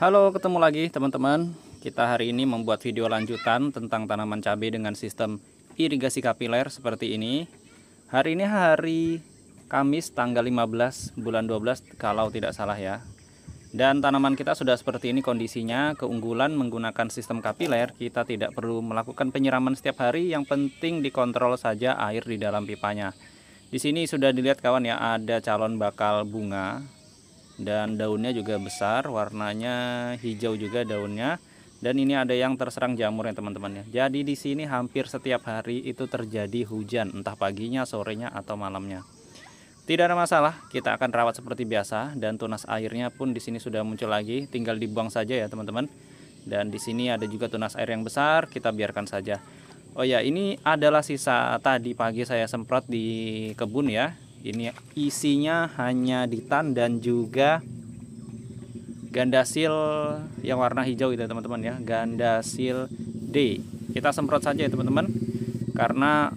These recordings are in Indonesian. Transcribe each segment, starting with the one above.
Halo, ketemu lagi teman-teman. Kita hari ini membuat video lanjutan tentang tanaman cabai dengan sistem irigasi kapiler seperti ini. Hari ini hari Kamis tanggal 15 bulan 12 kalau tidak salah ya. Dan tanaman kita sudah seperti ini kondisinya, keunggulan menggunakan sistem kapiler, kita tidak perlu melakukan penyiraman setiap hari, yang penting dikontrol saja air di dalam pipanya. Di sini sudah dilihat kawan ya, ada calon bakal bunga dan daunnya juga besar warnanya hijau juga daunnya dan ini ada yang terserang jamur ya teman-teman ya jadi di sini hampir setiap hari itu terjadi hujan entah paginya sorenya atau malamnya tidak ada masalah kita akan rawat seperti biasa dan tunas airnya pun di sini sudah muncul lagi tinggal dibuang saja ya teman-teman dan di sini ada juga tunas air yang besar kita biarkan saja oh ya ini adalah sisa tadi pagi saya semprot di kebun ya ini isinya hanya ditan dan juga gandasil yang warna hijau itu teman-teman ya gandasil D kita semprot saja ya teman-teman karena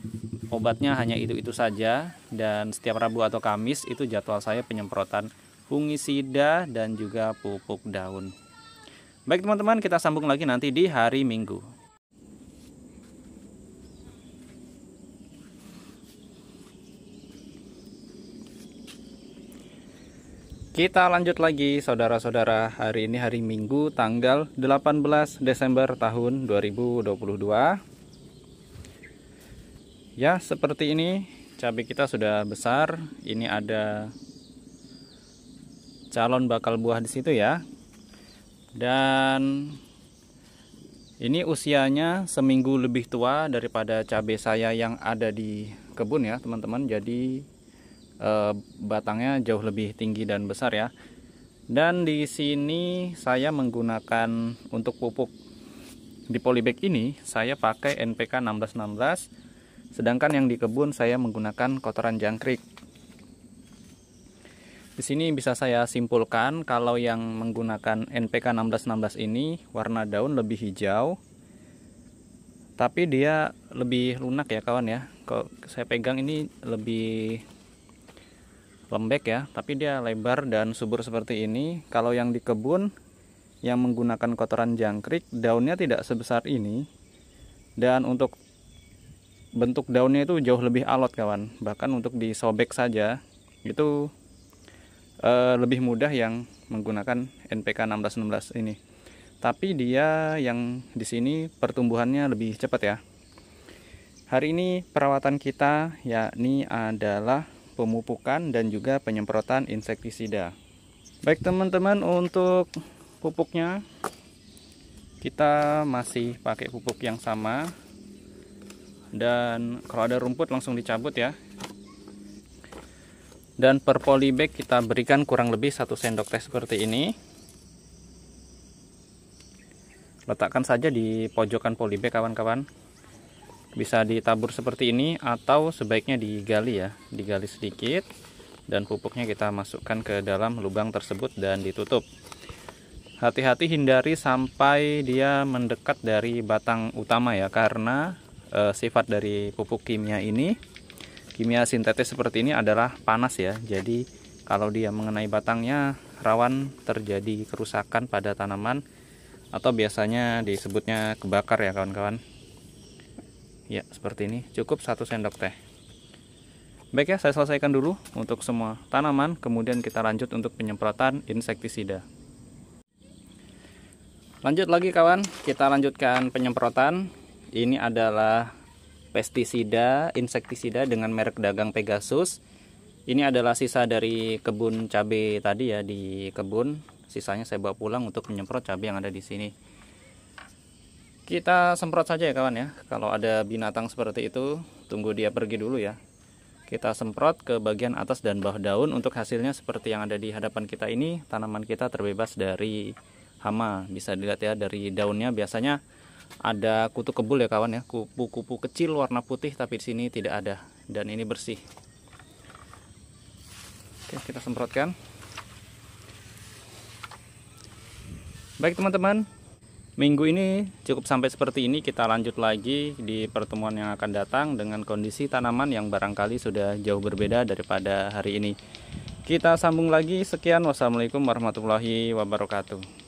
obatnya hanya itu-itu saja dan setiap Rabu atau Kamis itu jadwal saya penyemprotan fungisida dan juga pupuk daun baik teman-teman kita sambung lagi nanti di hari Minggu Kita lanjut lagi saudara-saudara Hari ini hari Minggu tanggal 18 Desember tahun 2022 Ya seperti ini cabai kita sudah besar Ini ada calon bakal buah di situ ya Dan ini usianya seminggu lebih tua daripada cabai saya yang ada di kebun ya teman-teman Jadi Eh, batangnya jauh lebih tinggi dan besar ya. Dan di sini saya menggunakan untuk pupuk di polybag ini saya pakai NPK 1616 sedangkan yang di kebun saya menggunakan kotoran jangkrik. Di sini bisa saya simpulkan kalau yang menggunakan NPK 1616 ini warna daun lebih hijau tapi dia lebih lunak ya kawan ya. Kalau saya pegang ini lebih lembek ya tapi dia lebar dan subur seperti ini kalau yang di kebun yang menggunakan kotoran jangkrik daunnya tidak sebesar ini dan untuk bentuk daunnya itu jauh lebih alot kawan bahkan untuk disobek saja itu e, lebih mudah yang menggunakan NPK 1616 ini tapi dia yang di sini pertumbuhannya lebih cepat ya hari ini perawatan kita yakni adalah pemupukan dan juga penyemprotan insektisida. Baik teman-teman untuk pupuknya kita masih pakai pupuk yang sama dan kalau ada rumput langsung dicabut ya. Dan per polybag kita berikan kurang lebih satu sendok teh seperti ini. Letakkan saja di pojokan polybag kawan-kawan bisa ditabur seperti ini atau sebaiknya digali ya digali sedikit dan pupuknya kita masukkan ke dalam lubang tersebut dan ditutup hati-hati hindari sampai dia mendekat dari batang utama ya karena e, sifat dari pupuk kimia ini kimia sintetis seperti ini adalah panas ya jadi kalau dia mengenai batangnya rawan terjadi kerusakan pada tanaman atau biasanya disebutnya kebakar ya kawan-kawan ya seperti ini cukup satu sendok teh baik ya saya selesaikan dulu untuk semua tanaman kemudian kita lanjut untuk penyemprotan insektisida lanjut lagi kawan kita lanjutkan penyemprotan ini adalah pestisida insektisida dengan merek dagang Pegasus ini adalah sisa dari kebun cabai tadi ya di kebun sisanya saya bawa pulang untuk menyemprot cabai yang ada di sini kita semprot saja ya kawan ya kalau ada binatang seperti itu tunggu dia pergi dulu ya kita semprot ke bagian atas dan bawah daun untuk hasilnya seperti yang ada di hadapan kita ini tanaman kita terbebas dari hama bisa dilihat ya dari daunnya biasanya ada kutu kebul ya kawan ya kupu-kupu kecil warna putih tapi di sini tidak ada dan ini bersih oke kita semprotkan baik teman-teman Minggu ini cukup sampai seperti ini. Kita lanjut lagi di pertemuan yang akan datang dengan kondisi tanaman yang barangkali sudah jauh berbeda daripada hari ini. Kita sambung lagi. Sekian, wassalamualaikum warahmatullahi wabarakatuh.